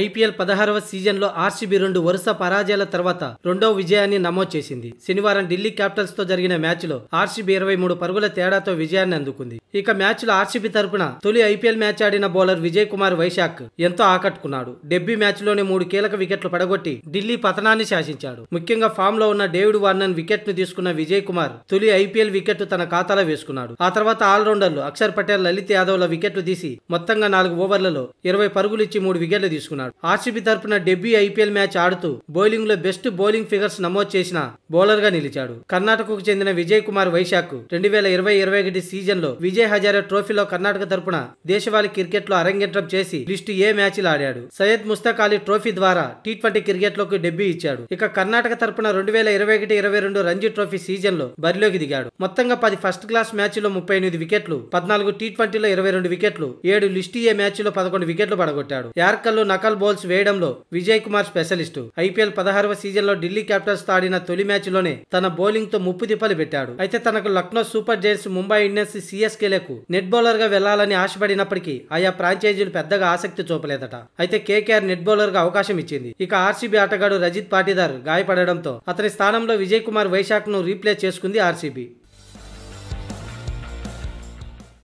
IPL పదహారవ సీజన్లో RCB రెండు వరుస పరాజయాల తర్వాత రెండో విజయాన్ని నమోదు చేసింది శనివారం ఢిల్లీ క్యాపిటల్స్ తో జరిగిన మ్యాచ్లో ఆర్సీబీ ఇరవై మూడు పరుగుల తేడాతో విజయాన్ని అందుకుంది ఇక మ్యాచ్లో ఆర్సీబీ తరపున తొలి ఐపీఎల్ మ్యాచ్ ఆడిన బౌలర్ విజయ్ కుమార్ వైశాఖ్ ఎంతో ఆకట్టుకున్నాడు డెబ్బీ మ్యాచ్లోనే మూడు కీలక వికెట్లు పడగొట్టి ఢిల్లీ పతనాన్ని శాసించాడు ముఖ్యంగా ఫామ్ లో ఉన్న డేవిడ్ వార్నన్ వికెట్ ను తీసుకున్న విజయ్ కుమార్ తొలి ఐపీఎల్ వికెట్ తన ఖాతాలో వేసుకున్నాడు ఆ తర్వాత ఆల్రౌండర్లు అక్షర్ పటేల్ లలిత్ యాదవ్ల వికెట్లు తీసి మొత్తంగా నాలుగు ఓవర్లలో ఇరవై పరుగులు ఇచ్చి మూడు వికెట్లు తీసుకున్నారు చేసుకున్నాడు ఆర్సీబీ తరపున డెబ్యూ ఐపీఎల్ మ్యాచ్ ఆడుతూ బౌలింగ్ లో బెస్ట్ బౌలింగ్ ఫిగర్స్ నమోదు చేసిన బౌలర్ గా నిలిచాడు కర్ణాటకకు చెందిన విజయ్ కుమార్ వైశాఖ్ రెండు వేల ఇరవై ఇరవై ఒకటి సీజన్ లో విజయ్ హజారే ట్రోఫీలో కర్ణాటక తరపున దేశవాళి క్రికెట్ లో అరంగేట్రం చేసి లిస్టు ఏ మ్యాచ్ ఆడాడు సయ్యద్ ముస్తాక్ అలీ ట్రోఫీ ద్వారా టీ ట్వంటీ క్రికెట్ లోకి డెబ్యూ ఇచ్చాడు ఇక కర్ణాటక తరపున రెండు వేల ఇరవై ఒకటి ఇరవై రెండు రంజీ ట్రోఫీ సీజన్ లో బరిలోకి దిగాడు మొత్తంగా పది ఫస్ట్ క్లాస్ మ్యాచ్ లో ముప్పై ఎనిమిది వికెట్లు పద్నాలుగు టీ ట్వంటీలో ఇరవై రెండు వికెట్లు ఏడు లిస్టు ఏ మ్యాచ్ లో పదకొండు వికెట్లు పడగొట్టాడు యార్కల్లో నకల్ నకల్ బౌల్స్ వేయడంలో విజయ్ కుమార్ స్పెషలిస్టు ఐపీఎల్ పదహారవ సీజన్లో ఢిల్లీ క్యాపిటల్స్ తో ఆడిన తొలి లోనే తన బౌలింగ్ తో ముప్పు దిప్పలు పెట్టాడు అయితే తనకు Lucknow super giants Mumbai Indians సీఎస్కేలకు నెట్ బౌలర్ గా వెళ్లాలని ఆశపడినప్పటికీ ఆయా ఫ్రాంచైజీలు పెద్దగా ఆసక్తి చూపలేదట అయితే కేకేఆర్ నెట్ బౌలర్ గా అవకాశం ఇచ్చింది ఇక ఆర్సీబీ ఆటగాడు రజిత్ పాటిదార్ గాయపడడంతో అతని స్థానంలో విజయ్ కుమార్ వైశాఖ్ ను రీప్లేస్ చేసుకుంది ఆర్సీబీ